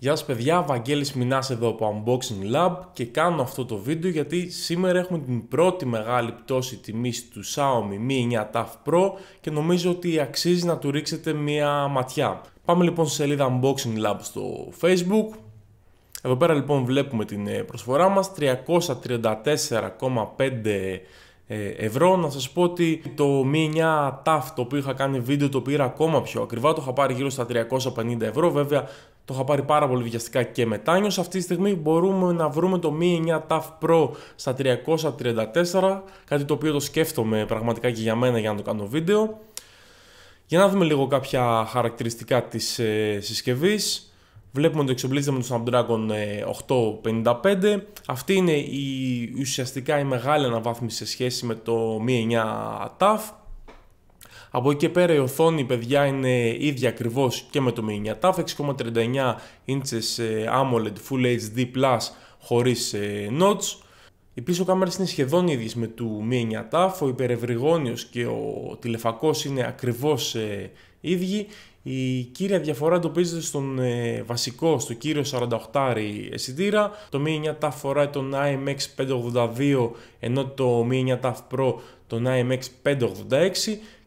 Γεια σας παιδιά, Βαγγέλης Μινάς εδώ από Unboxing Lab και κάνω αυτό το βίντεο γιατί σήμερα έχουμε την πρώτη μεγάλη πτώση τιμής του Xiaomi Mi 9 TAF Pro και νομίζω ότι αξίζει να του ρίξετε μια ματιά. Πάμε λοιπόν στη σελίδα Unboxing Lab στο Facebook. Εδώ πέρα λοιπόν βλέπουμε την ε, προσφορά μας 334,5 ε, ευρώ. Να σας πω ότι το Mi 9 TAF το οποίο είχα κάνει βίντεο το πήρα ακόμα πιο ακριβά, το είχα πάρει γύρω στα 350 ευρώ βέβαια το είχα πάρει πάρα πολύ βιαστικά και Σε Αυτή τη στιγμή μπορούμε να βρούμε το Mi 9 TAF Pro στα 334, κάτι το οποίο το σκέφτομαι πραγματικά και για μένα για να το κάνω βίντεο. Για να δούμε λίγο κάποια χαρακτηριστικά της ε, συσκευής. Βλέπουμε ότι εξοπλίζεται με το Snapdragon 855. Ε, Αυτή είναι η, ουσιαστικά η μεγάλη αναβάθμιση σε σχέση με το Mi 9 TAF. Από εκεί και πέρα η οθόνη, παιδιά, είναι ίδια ακριβώς και με το Mi 9 Taf 6,39 inches AMOLED Full HD+, χωρίς ε, notch. Οι πίσω κάμερες είναι σχεδόν ίδιες με το Mi 9 TAF, ο υπερευρυγόνιος και ο τηλεφακός είναι ακριβώς ε, ίδιοι. Η κύρια διαφορά εντοπίζεται στον ε, βασικό, στο κύριο 48 αισθητήρα. Το Mi 9 TAF φοράει τον IMX582 ενώ το Mi 9 TAF Pro τον IMX586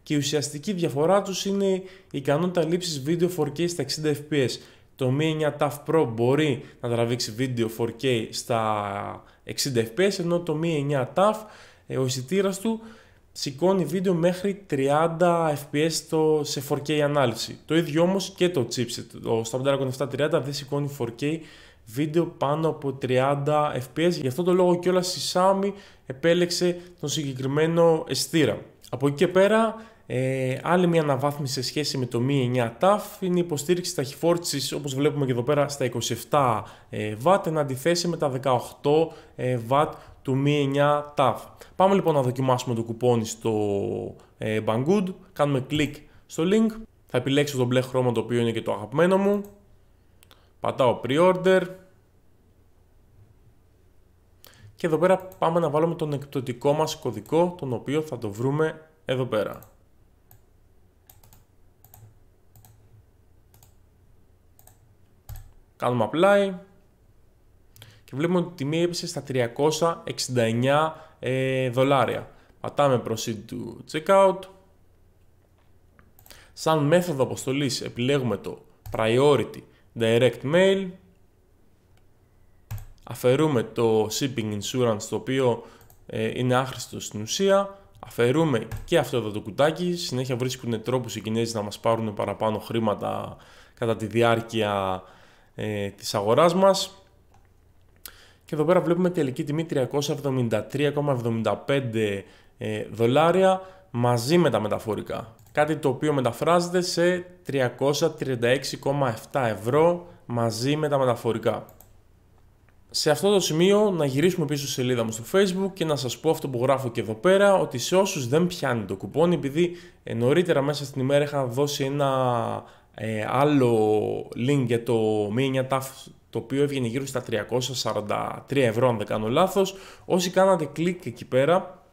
και η ουσιαστική διαφορά τους είναι η ικανότητα λήψης βίντεο 4K στα 60 fps. Το Mi 9 TAF Pro μπορεί να τραβήξει βίντεο 4K στα 60 fps ενώ το Mi 9 TAF ε, ο αισθητήρα του σηκώνει βίντεο μέχρι 30 fps σε 4K ανάλυση. Το ίδιο όμως και το chipset, το Snapdragon 730 δεν σηκώνει 4K βίντεο πάνω από 30 fps, γι' αυτό το λόγο όλα η Xiaomi επέλεξε τον συγκεκριμένο αισθητήρα. Από εκεί και πέρα ε, άλλη μια αναβάθμιση σε σχέση με το Mi 9 TAF είναι η υποστήριξη ταχυφόρτισης όπως βλέπουμε και εδώ πέρα στα 27 W ε, εν αντιθέσει με τα 18 W ε, του Mi 9 TAF. Πάμε λοιπόν να δοκιμάσουμε το κουπόνι στο ε, Banggood, κάνουμε κλικ στο link, θα επιλέξω το μπλε χρώμα το οποίο είναι και το αγαπημένο μου, πατάω pre-order και εδώ πέρα πάμε να βάλουμε τον εκπτωτικό μας κωδικό τον οποίο θα το βρούμε εδώ πέρα. Κάνουμε apply και βλέπουμε ότι η τιμή έπεσε στα 369 ε, δολάρια. Πατάμε proceed to checkout. Σαν μέθοδο αποστολής επιλέγουμε το priority direct mail. Αφαιρούμε το shipping insurance το οποίο ε, είναι άχρηστο στην ουσία. Αφαιρούμε και αυτό εδώ το κουτάκι. Συνέχεια βρίσκουν τρόπους οι Κινέζοι να μας πάρουν παραπάνω χρήματα κατά τη διάρκεια ε, της αγοράς μας. Και εδώ πέρα βλέπουμε τελική τιμή 373,75 ε, δολάρια μαζί με τα μεταφορικά. Κάτι το οποίο μεταφράζεται σε 336,7 ευρώ μαζί με τα μεταφορικά. Σε αυτό το σημείο να γυρίσουμε πίσω στη σελίδα μου στο facebook και να σας πω αυτό που γράφω και εδώ πέρα ότι σε όσους δεν πιάνει το κουπόνι επειδή ε, νωρίτερα μέσα στην ημέρα είχα δώσει ένα ε, άλλο link για το 9 TAF το οποίο έβγαινε γύρω στα 343 ευρώ αν δεν κάνω λάθος. Όσοι κάνατε κλικ εκεί πέρα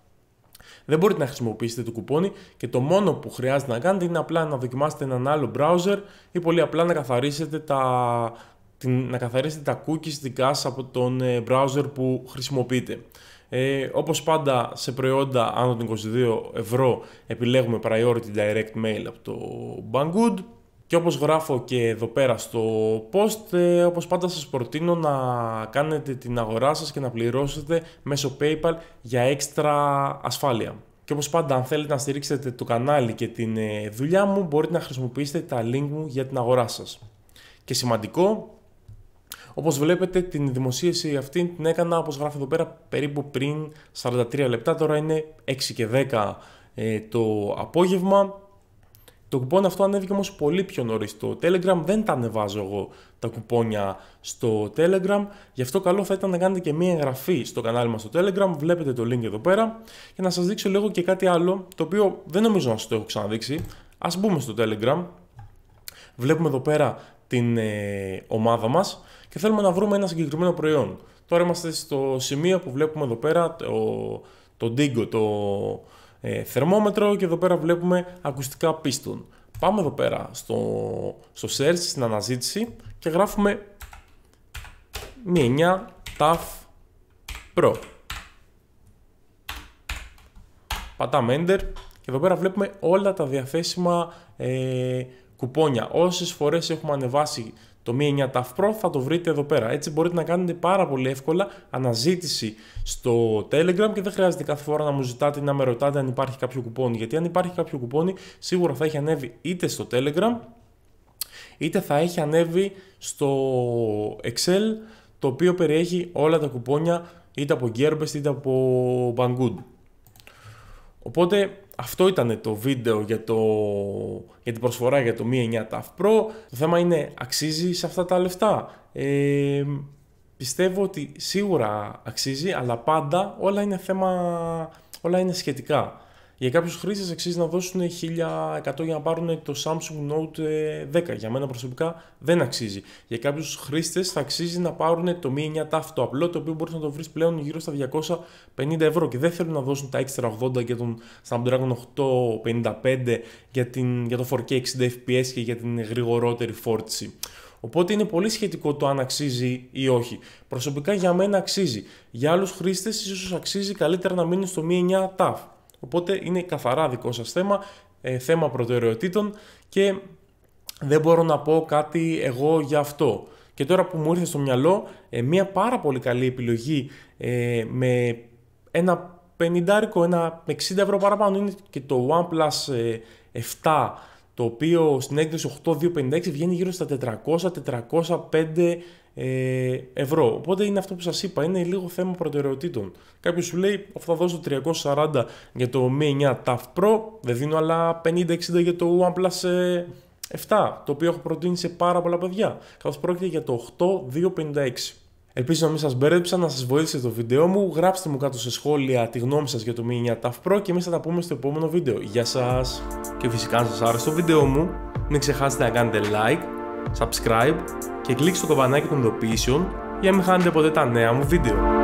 δεν μπορείτε να χρησιμοποιήσετε το κουπόνι και το μόνο που χρειάζεται να κάνετε είναι απλά να δοκιμάσετε έναν άλλο browser ή πολύ απλά να καθαρίσετε τα, την, να καθαρίσετε τα cookies δικά σας από τον ε, browser που χρησιμοποιείτε. Ε, όπως πάντα σε προϊόντα άνω των 22 ευρώ επιλέγουμε priority direct mail από το Banggood και όπως γράφω και εδώ πέρα στο post, ε, όπως πάντα σας προτείνω να κάνετε την αγορά σας και να πληρώσετε μέσω PayPal για έξτρα ασφάλεια. Και όπως πάντα αν θέλετε να στηρίξετε το κανάλι και την ε, δουλειά μου μπορείτε να χρησιμοποιήσετε τα link μου για την αγορά σας. Και σημαντικό, όπως βλέπετε την δημοσίευση αυτή την έκανα όπως γράφω εδώ πέρα περίπου πριν 43 λεπτά, τώρα είναι 6 και 10 ε, το απόγευμα το κουπόνι αυτό ανέβηκε όμως πολύ πιο νωρίς Το Telegram, δεν τα ανεβάζω εγώ τα κουπόνια στο Telegram, γι' αυτό καλό θα ήταν να κάνετε και μία εγγραφή στο κανάλι μας στο Telegram, βλέπετε το link εδώ πέρα και να σας δείξω λίγο και κάτι άλλο, το οποίο δεν νομίζω να σας το έχω ξαναδείξει, ας μπούμε στο Telegram, βλέπουμε εδώ πέρα την ε, ομάδα μας και θέλουμε να βρούμε ένα συγκεκριμένο προϊόν. Τώρα είμαστε στο σημείο που βλέπουμε εδώ πέρα το, το Dingo, το, ε, θερμόμετρο και εδώ πέρα βλέπουμε ακουστικά πίστων. Πάμε εδώ πέρα στο, στο search, στην αναζήτηση και γράφουμε Mi 9 TAF Pro. Πατάμε Enter και εδώ πέρα βλέπουμε όλα τα διαθέσιμα ε, κουπόνια. Όσες φορές έχουμε ανεβάσει το Mi 9 Tough Pro θα το βρείτε εδώ πέρα. Έτσι μπορείτε να κάνετε πάρα πολύ εύκολα αναζήτηση στο Telegram και δεν χρειάζεται κάθε φορά να μου ζητάτε ή να με ρωτάτε αν υπάρχει κάποιο κουπόνι. Γιατί αν υπάρχει κάποιο κουπόνι σίγουρα θα έχει ανέβει είτε στο Telegram είτε θα έχει ανέβει στο Excel το οποίο περιέχει όλα τα κουπόνια είτε από Gearbest είτε από Banggood. Οπότε αυτό ήταν το βίντεο για, το, για την προσφορά για το Mi 9 TAF Pro. Το θέμα είναι αξίζει σε αυτά τα λεφτά. Ε, πιστεύω ότι σίγουρα αξίζει, αλλά πάντα όλα είναι θέμα, όλα είναι σχετικά για κάποιους χρήστες αξίζει να δώσουν 1100 για να πάρουν το Samsung Note 10. Ε, για μένα προσωπικά δεν αξίζει. Για κάποιους χρήστες θα αξίζει να πάρουν το Mi 9 TAF το απλό, το οποίο μπορείς να το βρεις πλέον γύρω στα 250 ευρώ και δεν θέλουν να δώσουν τα extra 80 για τον Snapdragon 855 για, την, για το 4K 60 FPS και για την γρηγορότερη φόρτιση. Οπότε είναι πολύ σχετικό το αν αξίζει ή όχι. Προσωπικά για μένα αξίζει. Για άλλους χρήστες ίσως αξίζει καλύτερα να μείνει στο Mi 9 TAF. Οπότε είναι καθαρά δικό σας θέμα, ε, θέμα προτεραιοτήτων και δεν μπορώ να πω κάτι εγώ για αυτό. Και τώρα που μου ήρθε στο μυαλό, ε, μια πάρα πολύ καλή επιλογή ε, με ένα 50, ένα 60 ευρώ παραπάνω είναι και το OnePlus 7 ε, το οποίο στην έκδοση 8256 βγαίνει γύρω στα 400-405 ε, ευρώ. Οπότε είναι αυτό που σας είπα, είναι λίγο θέμα προτεραιοτήτων. Κάποιος σου λέει, θα δώσω 340 για το Mi 9 TAF Pro, δεν δίνω άλλα 50-60 για το OnePlus 7, ε, το οποίο έχω προτείνει σε πάρα πολλά παιδιά, καθώς πρόκειται για το 8256. Ελπίζω να μην σας μπέρδεψα, να σας βοήθησε το βίντεο μου. Γράψτε μου κάτω σε σχόλια τη γνώμη σας για το Mi 9 Pro και εμείς θα τα πούμε στο επόμενο βίντεο. Γεια σας Και φυσικά, αν σας άρεσε το βίντεο μου, μην ξεχάσετε να κάνετε like, subscribe και κλικ στο καμπανάκι των ειδοποιήσεων για να μην χάνετε ποτέ τα νέα μου βίντεο.